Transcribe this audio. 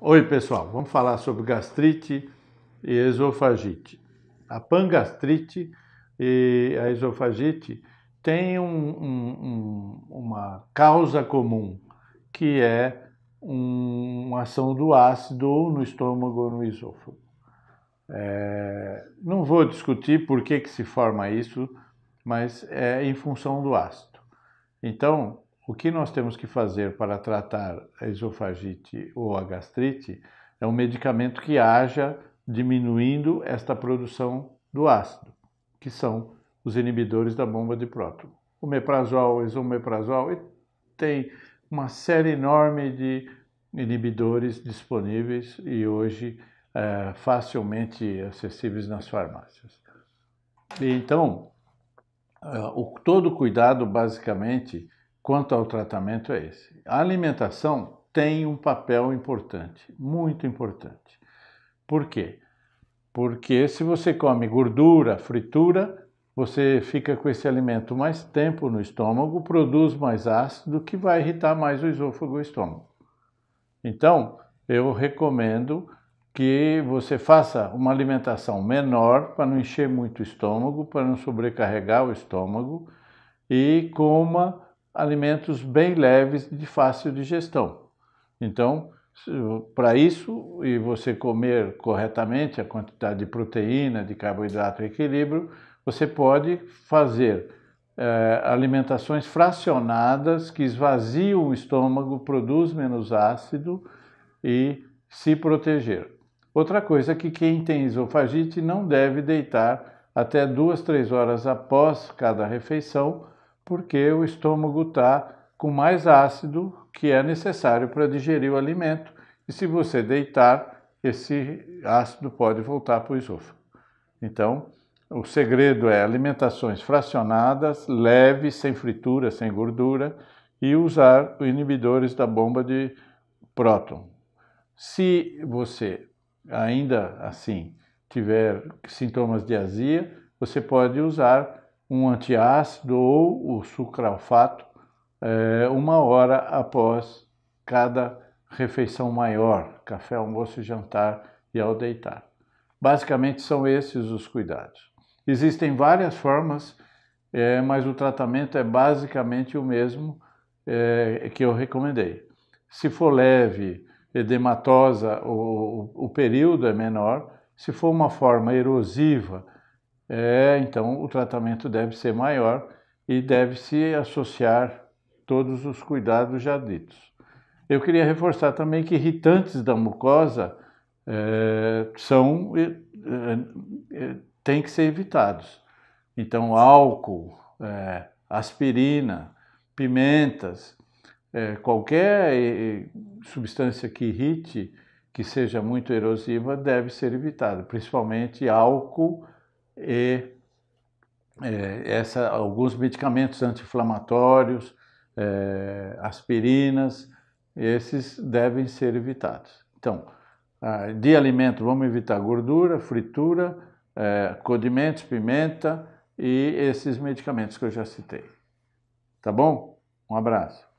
Oi, pessoal, vamos falar sobre gastrite e esofagite. A pangastrite e a esofagite têm um, um, um, uma causa comum, que é uma ação do ácido no estômago ou no esôfago. É, não vou discutir por que, que se forma isso, mas é em função do ácido. Então, o que nós temos que fazer para tratar a esofagite ou a gastrite é um medicamento que haja diminuindo esta produção do ácido, que são os inibidores da bomba de próton. O meprazol, esomeprazol, tem uma série enorme de inibidores disponíveis e hoje é, facilmente acessíveis nas farmácias. E então, é, o, todo cuidado basicamente quanto ao tratamento é esse. A alimentação tem um papel importante, muito importante. Por quê? Porque se você come gordura, fritura, você fica com esse alimento mais tempo no estômago, produz mais ácido, que vai irritar mais o esôfago e o estômago. Então, eu recomendo que você faça uma alimentação menor para não encher muito o estômago, para não sobrecarregar o estômago e coma alimentos bem leves de fácil digestão. Então, para isso e você comer corretamente a quantidade de proteína, de carboidrato e equilíbrio, você pode fazer é, alimentações fracionadas que esvaziam o estômago, produz menos ácido e se proteger. Outra coisa é que quem tem esofagite não deve deitar até duas, três horas após cada refeição, porque o estômago está com mais ácido que é necessário para digerir o alimento, e se você deitar, esse ácido pode voltar para o esôfago. Então, o segredo é alimentações fracionadas, leves, sem fritura, sem gordura e usar inibidores da bomba de próton. Se você ainda assim tiver sintomas de azia, você pode usar um antiácido ou o sucralfato é, uma hora após cada refeição maior, café, almoço jantar e ao deitar. Basicamente são esses os cuidados. Existem várias formas, é, mas o tratamento é basicamente o mesmo é, que eu recomendei. Se for leve, edematosa, o, o período é menor. Se for uma forma erosiva, é, então o tratamento deve ser maior e deve-se associar todos os cuidados já ditos. Eu queria reforçar também que irritantes da mucosa é, são é, é, têm que ser evitados. Então, álcool, é, aspirina, pimentas, é, qualquer é, substância que irrite, que seja muito erosiva, deve ser evitada, principalmente álcool e é, essa, alguns medicamentos anti-inflamatórios, é, aspirinas, esses devem ser evitados. Então, de alimento, vamos evitar gordura, fritura, é, condimentos, pimenta e esses medicamentos que eu já citei. Tá bom? Um abraço.